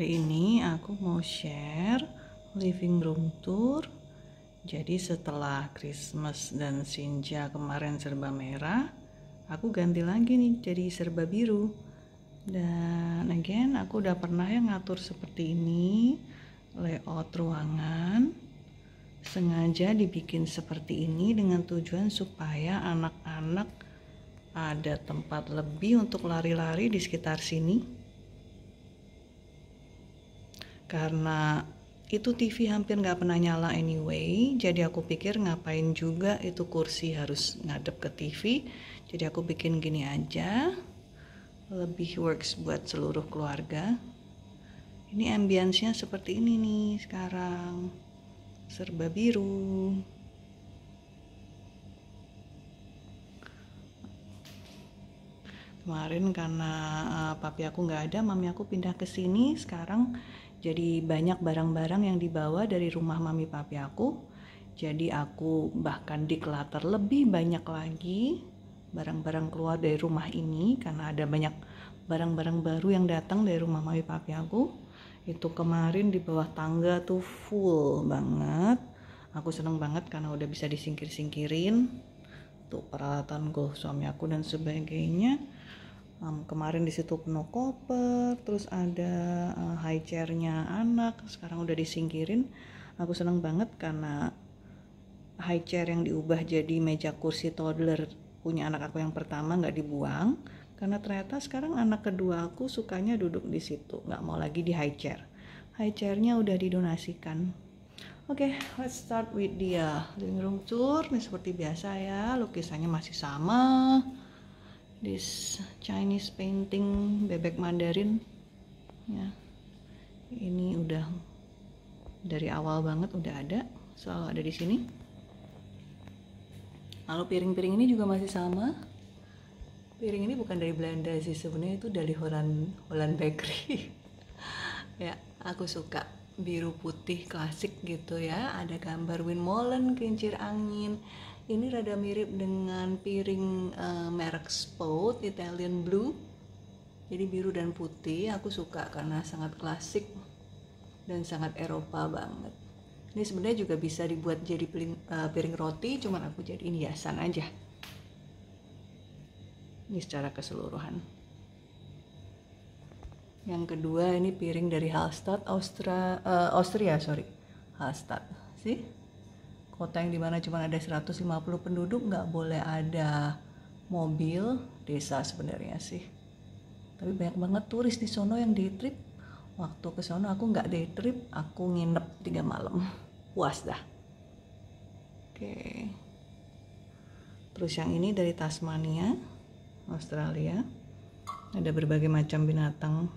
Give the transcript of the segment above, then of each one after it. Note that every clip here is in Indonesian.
Hari ini aku mau share living room tour. Jadi setelah Christmas dan Sinja kemarin serba merah, aku ganti lagi nih jadi serba biru. Dan again aku udah pernah ya ngatur seperti ini layout ruangan sengaja dibikin seperti ini dengan tujuan supaya anak-anak ada tempat lebih untuk lari-lari di sekitar sini karena itu TV hampir nggak pernah nyala anyway jadi aku pikir ngapain juga itu kursi harus ngadep ke TV jadi aku bikin gini aja lebih works buat seluruh keluarga ini ambience-nya seperti ini nih sekarang serba biru kemarin karena uh, papi aku nggak ada mami aku pindah ke sini sekarang jadi banyak barang-barang yang dibawa dari rumah mami papi aku. Jadi aku bahkan declutter lebih banyak lagi barang-barang keluar dari rumah ini karena ada banyak barang-barang baru yang datang dari rumah mami papi aku. Itu kemarin di bawah tangga tuh full banget. Aku seneng banget karena udah bisa disingkir-singkirin. Tuh peralatan golf suami aku dan sebagainya um, kemarin di situ penuh koper terus ada uh, high chairnya anak sekarang udah disingkirin aku seneng banget karena high chair yang diubah jadi meja kursi toddler punya anak aku yang pertama nggak dibuang karena ternyata sekarang anak kedua aku sukanya duduk di situ nggak mau lagi di high chair high chairnya udah didonasikan Oke, okay, let's start with dia uh, living room tour. Ini seperti biasa ya, lukisannya masih sama this Chinese painting bebek Mandarin ya ini udah dari awal banget udah ada selalu ada di sini lalu piring-piring ini juga masih sama piring ini bukan dari Belanda sih sebenarnya itu dari Holland Holland Bakery ya aku suka biru putih klasik gitu ya ada gambar Win Molen kincir angin ini rada mirip dengan piring uh, merek Spout Italian Blue jadi biru dan putih aku suka karena sangat klasik dan sangat Eropa banget ini sebenarnya juga bisa dibuat jadi piring, uh, eh, piring roti cuman aku jadi ini hiasan aja ini secara keseluruhan yang kedua ini piring dari Hallstatt Austria, uh, eh, Austria sorry Hallstatt sih kota yang dimana cuma ada 150 penduduk nggak boleh ada mobil desa sebenarnya sih tapi banyak banget turis di sono yang day trip waktu ke sono aku nggak day trip aku nginep tiga malam puas dah oke terus yang ini dari Tasmania Australia ada berbagai macam binatang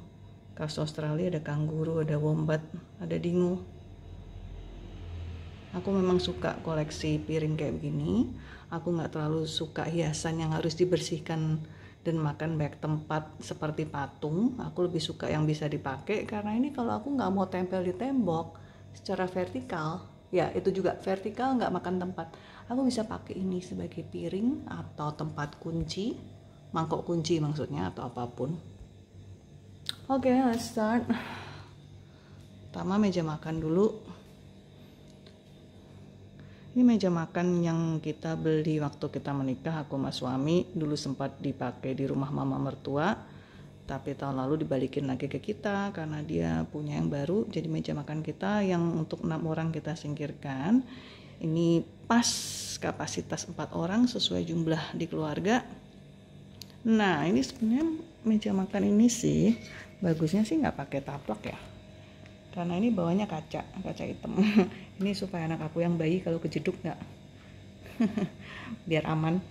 khas Australia ada kanguru ada wombat ada dingo aku memang suka koleksi piring kayak begini aku nggak terlalu suka hiasan yang harus dibersihkan dan makan banyak tempat seperti patung aku lebih suka yang bisa dipakai karena ini kalau aku nggak mau tempel di tembok secara vertikal ya itu juga vertikal nggak makan tempat aku bisa pakai ini sebagai piring atau tempat kunci mangkok kunci maksudnya atau apapun oke okay, let's start pertama meja makan dulu ini meja makan yang kita beli waktu kita menikah aku sama suami dulu sempat dipakai di rumah mama mertua tapi tahun lalu dibalikin lagi ke kita karena dia punya yang baru jadi meja makan kita yang untuk enam orang kita singkirkan ini pas kapasitas empat orang sesuai jumlah di keluarga nah ini sebenarnya meja makan ini sih bagusnya sih nggak pakai taplak ya karena ini bawahnya kaca kaca hitam ini supaya anak aku yang bayi kalau kejeduk nggak biar aman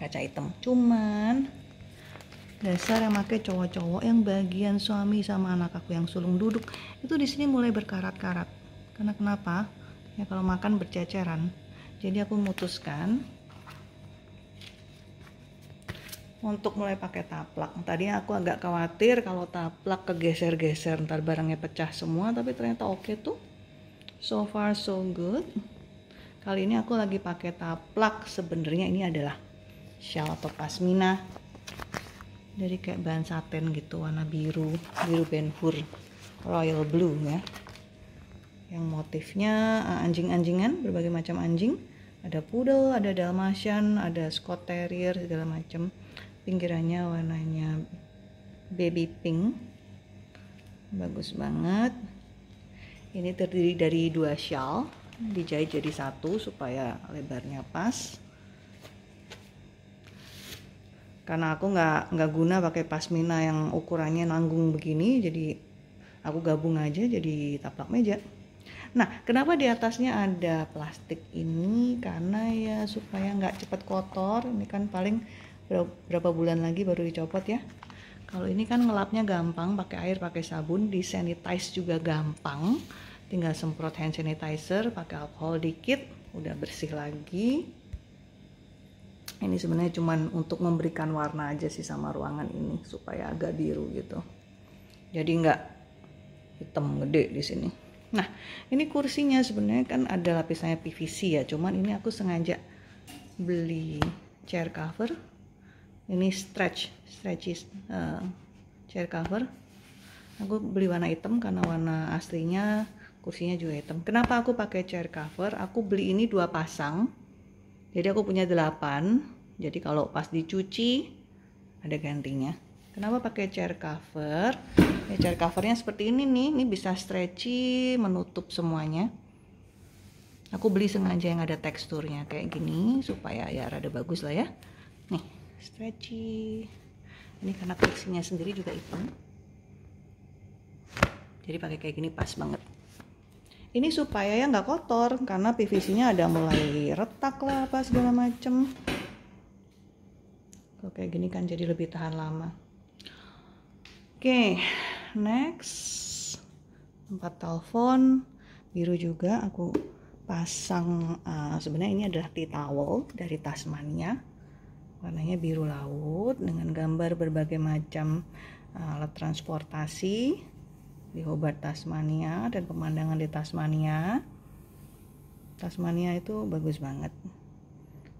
kaca hitam cuman dasar yang pakai cowok-cowok yang bagian suami sama anak aku yang sulung duduk itu di sini mulai berkarat-karat karena kenapa ya kalau makan berceceran jadi aku memutuskan untuk mulai pakai taplak Tadi aku agak khawatir kalau taplak kegeser-geser ntar barangnya pecah semua tapi ternyata oke tuh so far so good kali ini aku lagi pakai taplak sebenarnya ini adalah shawl atau pasmina dari kayak bahan saten gitu warna biru biru benhur royal blue ya yang motifnya eh, anjing-anjingan berbagai macam anjing ada poodle ada dalmatian ada scott terrier segala macam pinggirannya warnanya baby pink bagus banget ini terdiri dari dua shawl, dijahit jadi satu supaya lebarnya pas. Karena aku nggak nggak guna pakai pasmina yang ukurannya nanggung begini, jadi aku gabung aja jadi taplak meja. Nah, kenapa di atasnya ada plastik ini? Karena ya supaya nggak cepat kotor. Ini kan paling berapa bulan lagi baru dicopot ya. Kalau ini kan ngelapnya gampang, pakai air, pakai sabun, disanitize juga gampang. Tinggal semprot hand sanitizer, pakai alkohol dikit, udah bersih lagi. Ini sebenarnya cuman untuk memberikan warna aja sih sama ruangan ini supaya agak biru gitu. Jadi nggak hitam gede di sini. Nah, ini kursinya sebenarnya kan ada lapisannya PVC ya, cuman ini aku sengaja beli chair cover ini stretch stretchy uh, eh, chair cover aku beli warna hitam karena warna aslinya kursinya juga hitam kenapa aku pakai chair cover aku beli ini dua pasang jadi aku punya delapan jadi kalau pas dicuci ada gantinya kenapa pakai chair cover ya, chair covernya seperti ini nih ini bisa stretchy menutup semuanya aku beli sengaja yang ada teksturnya kayak gini supaya ya rada bagus lah ya stretchy ini karena koleksinya sendiri juga hitam jadi pakai kayak gini pas banget ini supaya ya nggak kotor karena PVC-nya ada mulai retak lah apa segala macem kalau kayak gini kan jadi lebih tahan lama oke okay, next empat telepon biru juga aku pasang uh, sebenarnya ini adalah tea towel dari Tasmania warnanya biru laut dengan gambar berbagai macam eh, alat transportasi di Hobart Tasmania dan pemandangan di Tasmania Tasmania itu bagus banget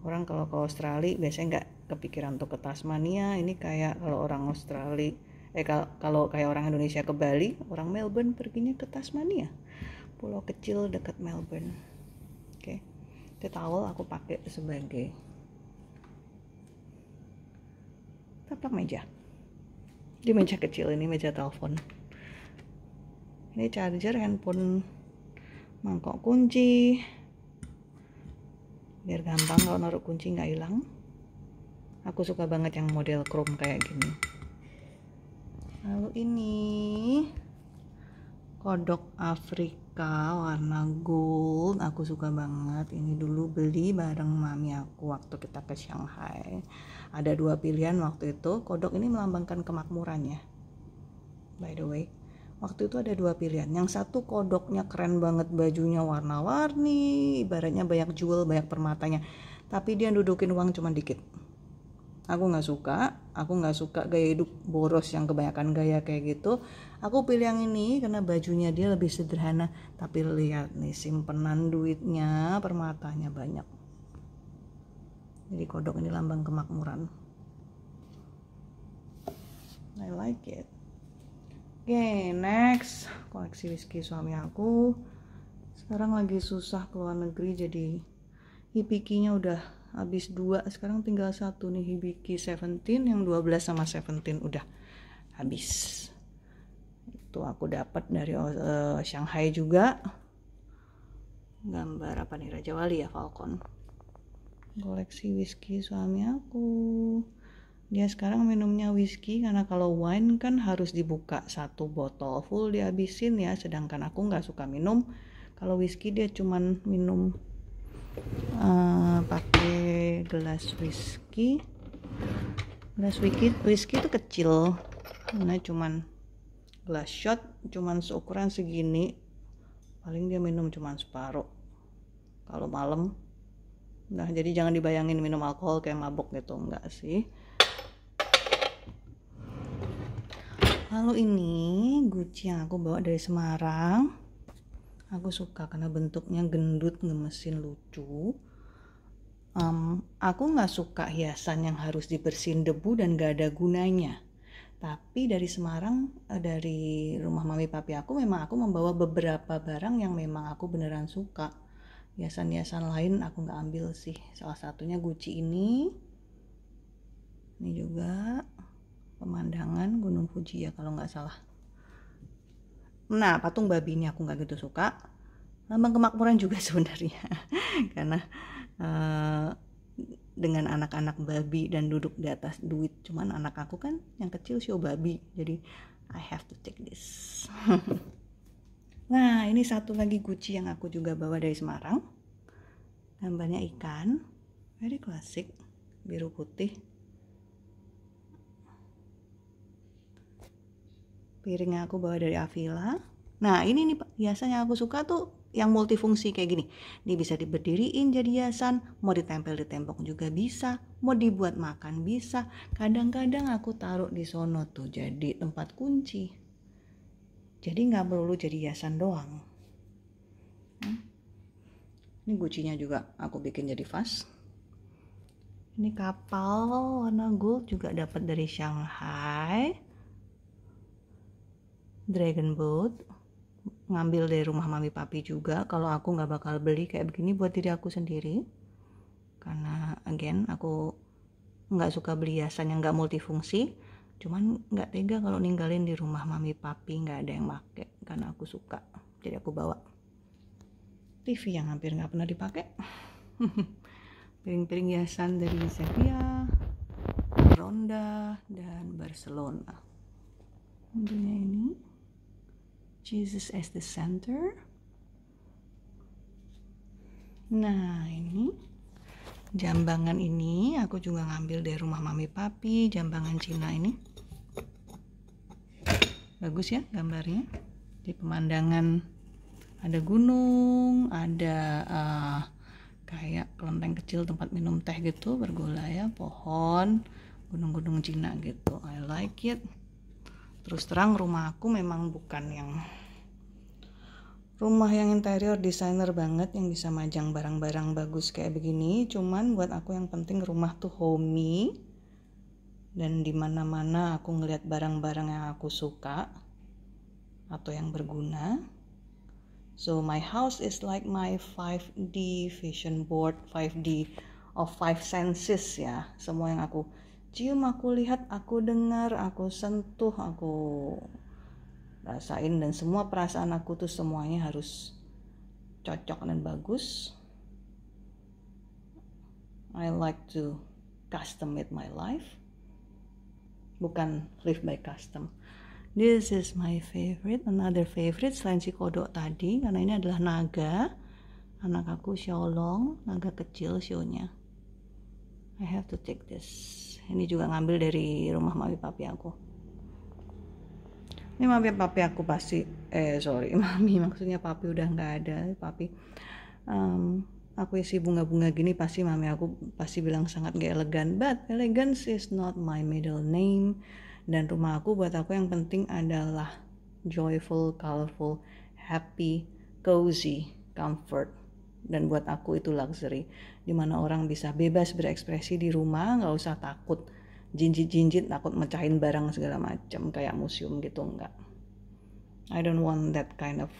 orang kalau ke Australia biasanya nggak kepikiran untuk ke Tasmania ini kayak kalau orang Australia eh kalau, kayak orang Indonesia ke Bali orang Melbourne perginya ke Tasmania pulau kecil dekat Melbourne oke okay. itu towel aku pakai sebagai taplak meja di meja kecil ini meja telepon ini charger handphone mangkok kunci biar gampang kalau naruh kunci nggak hilang aku suka banget yang model chrome kayak gini lalu ini kodok Afrika warna gold aku suka banget ini dulu beli bareng mami aku waktu kita ke Shanghai ada dua pilihan waktu itu kodok ini melambangkan kemakmuran ya by the way waktu itu ada dua pilihan yang satu kodoknya keren banget bajunya warna-warni ibaratnya banyak jual banyak permatanya tapi dia dudukin uang cuma dikit aku nggak suka aku nggak suka gaya hidup boros yang kebanyakan gaya kayak gitu aku pilih yang ini karena bajunya dia lebih sederhana tapi lihat nih simpenan duitnya permatanya banyak jadi kodok ini lambang kemakmuran I like it Oke, okay, next koleksi whisky suami aku. Sekarang lagi susah keluar negeri jadi hipikinya udah habis dua sekarang tinggal satu nih hibiki 17 yang 12 sama 17 udah habis itu aku dapat dari uh, Shanghai juga gambar apa nih Raja Wali ya Falcon koleksi whisky suami aku dia sekarang minumnya whisky karena kalau wine kan harus dibuka satu botol full dihabisin ya sedangkan aku nggak suka minum kalau whisky dia cuman minum uh, pakai gelas whisky gelas whisky whisky itu kecil karena cuman gelas shot cuman seukuran segini paling dia minum cuman separuh kalau malam nah jadi jangan dibayangin minum alkohol kayak mabok gitu enggak sih lalu ini guci yang aku bawa dari Semarang aku suka karena bentuknya gendut ngemesin lucu um, aku nggak suka hiasan yang harus dibersihin debu dan gak ada gunanya tapi dari Semarang eh, dari rumah mami papi aku memang aku membawa beberapa barang yang memang aku beneran suka hiasan-hiasan lain aku nggak ambil sih salah satunya guci ini ini juga pemandangan Gunung Fuji ya kalau nggak salah Nah, patung babi ini aku nggak gitu suka. Lambang kemakmuran juga sebenarnya, karena uh, dengan anak-anak babi dan duduk di atas duit. Cuman anak aku kan yang kecil show babi, jadi I have to take this. nah, ini satu lagi guci yang aku juga bawa dari Semarang. Gambarnya ikan, very classic, biru putih piring yang aku bawa dari Avila nah ini nih hiasan yang aku suka tuh yang multifungsi kayak gini ini bisa diberdiriin jadi hiasan mau ditempel di tembok juga bisa mau dibuat makan bisa kadang-kadang aku taruh di sono tuh jadi tempat kunci jadi nggak perlu jadi hiasan doang hmm. ini gucinya juga aku bikin jadi vas ini kapal warna gold juga dapat dari Shanghai dragon boat ngambil dari rumah mami papi juga kalau aku nggak bakal beli kayak begini buat diri aku sendiri karena again aku nggak suka beli hiasan yang nggak multifungsi cuman nggak tega kalau ninggalin di rumah mami papi nggak ada yang pakai karena aku suka jadi aku bawa TV yang hampir nggak pernah dipakai piring-piring hiasan dari Sevilla Ronda dan Barcelona tentunya ini Jesus as the center. Nah, ini jambangan ini aku juga ngambil dari rumah mami papi, jambangan Cina ini. Bagus ya gambarnya. Di pemandangan ada gunung, ada uh, kayak kelenteng kecil tempat minum teh gitu, bergola ya, pohon, gunung-gunung Cina gitu. I like it terus terang rumah aku memang bukan yang rumah yang interior desainer banget yang bisa majang barang-barang bagus kayak begini cuman buat aku yang penting rumah tuh homey dan dimana-mana aku ngeliat barang-barang yang aku suka atau yang berguna so my house is like my 5D vision board 5D of five senses ya semua yang aku cium aku lihat aku dengar aku sentuh aku rasain dan semua perasaan aku tuh semuanya harus cocok dan bagus I like to custom it my life bukan live by custom this is my favorite another favorite selain si kodok tadi karena ini adalah naga anak aku Xiaolong naga kecil sionya I have to take this ini juga ngambil dari rumah mami papi aku ini mami papi aku pasti eh sorry mami maksudnya papi udah nggak ada papi um, aku isi bunga-bunga gini pasti mami aku pasti bilang sangat gak elegan but elegance is not my middle name dan rumah aku buat aku yang penting adalah joyful, colorful, happy, cozy, comfort dan buat aku itu luxury dimana orang bisa bebas berekspresi di rumah nggak usah takut jinjit-jinjit takut mecahin barang segala macam kayak museum gitu enggak I don't want that kind of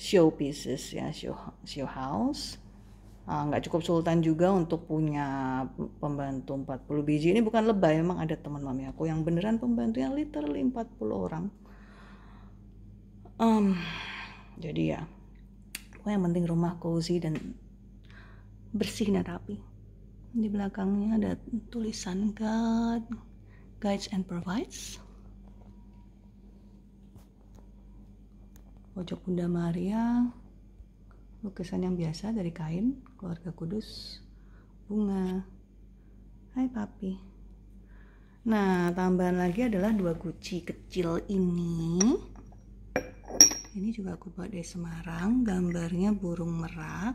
show pieces ya show show house ah, nggak cukup sultan juga untuk punya pembantu 40 biji ini bukan lebay memang ada teman mami aku yang beneran pembantu yang literally 40 orang um, jadi ya pokoknya yang penting rumah cozy dan bersih dan rapi di belakangnya ada tulisan God guides and provides pojok Bunda Maria lukisan yang biasa dari kain keluarga kudus bunga hai papi nah tambahan lagi adalah dua guci kecil ini ini juga aku buat dari Semarang gambarnya burung merak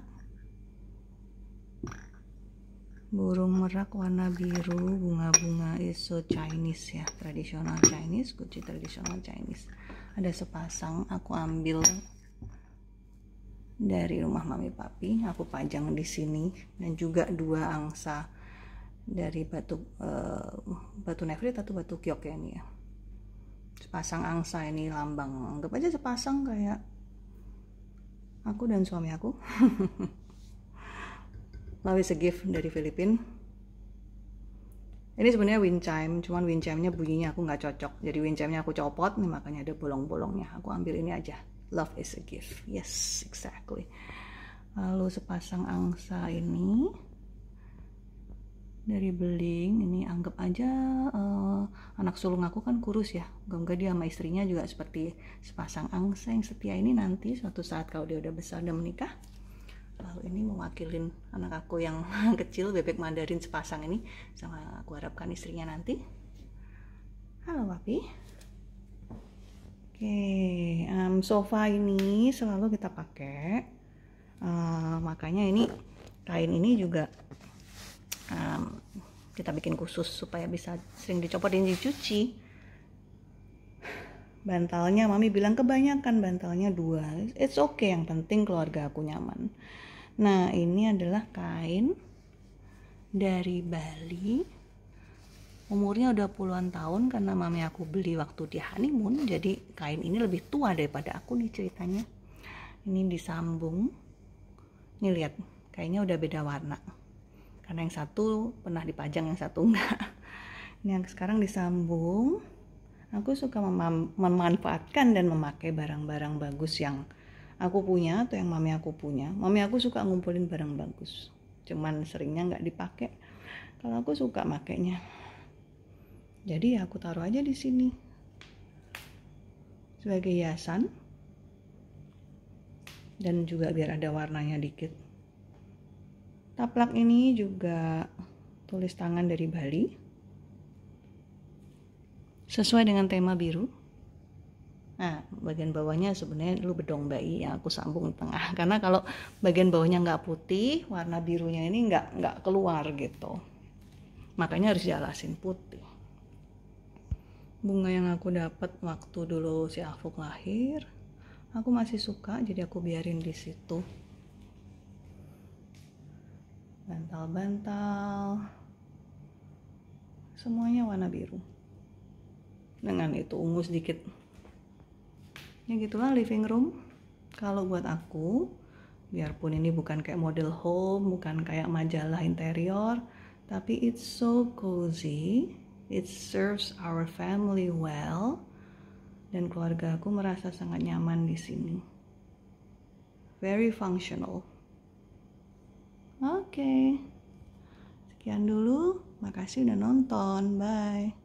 burung merak warna biru bunga-bunga iso Chinese ya tradisional Chinese kunci tradisional Chinese ada sepasang aku ambil dari rumah mami papi aku pajang di sini dan juga dua angsa dari batu uh, batu nefrit atau batu kiok ya ini ya sepasang angsa ini lambang anggap aja sepasang kayak aku dan suami aku Love is a gift dari Filipin ini sebenarnya wind chime cuman wind chime nya bunyinya aku nggak cocok jadi wind chime nya aku copot nih makanya ada bolong-bolongnya aku ambil ini aja love is a gift yes exactly lalu sepasang angsa ini dari beling ini anggap aja uh, anak sulung aku kan kurus ya enggak dia sama istrinya juga seperti sepasang angsa yang setia ini nanti suatu saat kalau dia udah besar dan menikah lalu ini mewakilin anak aku yang kecil bebek mandarin sepasang ini sama aku harapkan istrinya nanti halo papi oke okay, um, sofa ini selalu kita pakai uh, makanya ini kain ini juga um, kita bikin khusus supaya bisa sering dicopot dan dicuci bantalnya mami bilang kebanyakan bantalnya dua it's okay yang penting keluarga aku nyaman nah ini adalah kain dari Bali umurnya udah puluhan tahun karena mami aku beli waktu di honeymoon jadi kain ini lebih tua daripada aku nih ceritanya ini disambung nih lihat kainnya udah beda warna karena yang satu pernah dipajang yang satu enggak ini yang sekarang disambung aku suka mem memanfaatkan dan memakai barang-barang bagus yang aku punya atau yang mami aku punya mami aku suka ngumpulin barang bagus cuman seringnya enggak dipakai kalau aku suka makainya jadi ya aku taruh aja di sini sebagai hiasan dan juga biar ada warnanya dikit Taplak ini juga tulis tangan dari Bali. Sesuai dengan tema biru. Nah, bagian bawahnya sebenarnya lu bedong bayi yang aku sambung di tengah. Karena kalau bagian bawahnya nggak putih, warna birunya ini nggak nggak keluar gitu. Makanya harus dialasin putih. Bunga yang aku dapat waktu dulu si Afuk lahir, aku masih suka, jadi aku biarin di situ bantal-bantal semuanya warna biru dengan itu ungu sedikit ya gitulah living room kalau buat aku biarpun ini bukan kayak model home bukan kayak majalah interior tapi it's so cozy it serves our family well dan keluarga aku merasa sangat nyaman di sini very functional Oke. Okay. Sekian dulu. Makasih udah nonton. Bye.